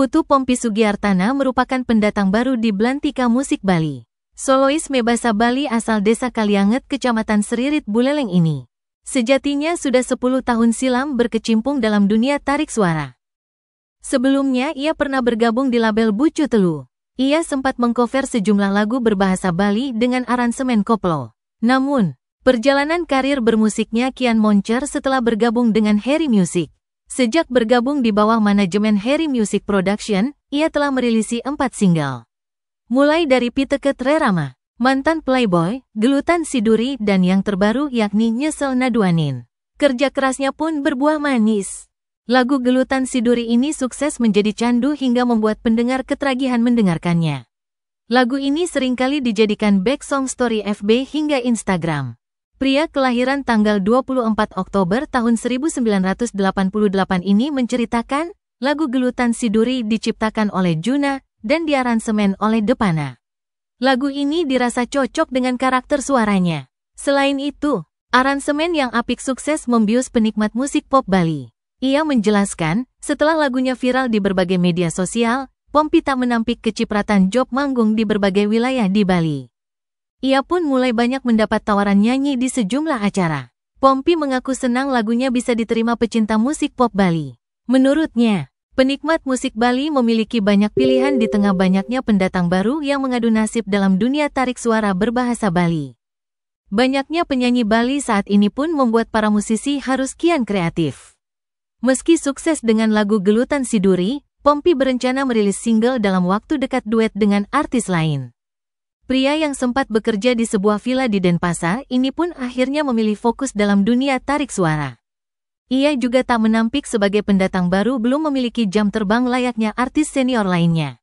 Putu Pompi Sugiartana merupakan pendatang baru di Belantika Musik Bali. Solois Mebasa Bali asal Desa Kalianget, Kecamatan Seririt Buleleng ini. Sejatinya sudah 10 tahun silam berkecimpung dalam dunia tarik suara. Sebelumnya ia pernah bergabung di label Bucu Telu. Ia sempat mengcover sejumlah lagu berbahasa Bali dengan aransemen koplo. Namun, perjalanan karir bermusiknya kian moncer setelah bergabung dengan Harry Music. Sejak bergabung di bawah manajemen Harry Music Production, ia telah merilisi empat single. Mulai dari Piteket Rerama, Mantan Playboy, Gelutan Siduri dan yang terbaru yakni Nyesel Naduanin. Kerja kerasnya pun berbuah manis. Lagu Gelutan Siduri ini sukses menjadi candu hingga membuat pendengar ketragihan mendengarkannya. Lagu ini seringkali dijadikan back song story FB hingga Instagram. Pria kelahiran tanggal 24 Oktober tahun 1988 ini menceritakan, lagu gelutan Siduri diciptakan oleh Juna dan diaransemen oleh Depana. Lagu ini dirasa cocok dengan karakter suaranya. Selain itu, aransemen yang apik sukses membius penikmat musik pop Bali. Ia menjelaskan, setelah lagunya viral di berbagai media sosial, tak menampik kecipratan job manggung di berbagai wilayah di Bali. Ia pun mulai banyak mendapat tawaran nyanyi di sejumlah acara. Pompi mengaku senang lagunya bisa diterima pecinta musik pop Bali. Menurutnya, penikmat musik Bali memiliki banyak pilihan di tengah banyaknya pendatang baru yang mengadu nasib dalam dunia tarik suara berbahasa Bali. Banyaknya penyanyi Bali saat ini pun membuat para musisi harus kian kreatif. Meski sukses dengan lagu gelutan Siduri, Pompi berencana merilis single dalam waktu dekat duet dengan artis lain. Pria yang sempat bekerja di sebuah villa di Denpasar ini pun akhirnya memilih fokus dalam dunia tarik suara. Ia juga tak menampik sebagai pendatang baru belum memiliki jam terbang layaknya artis senior lainnya.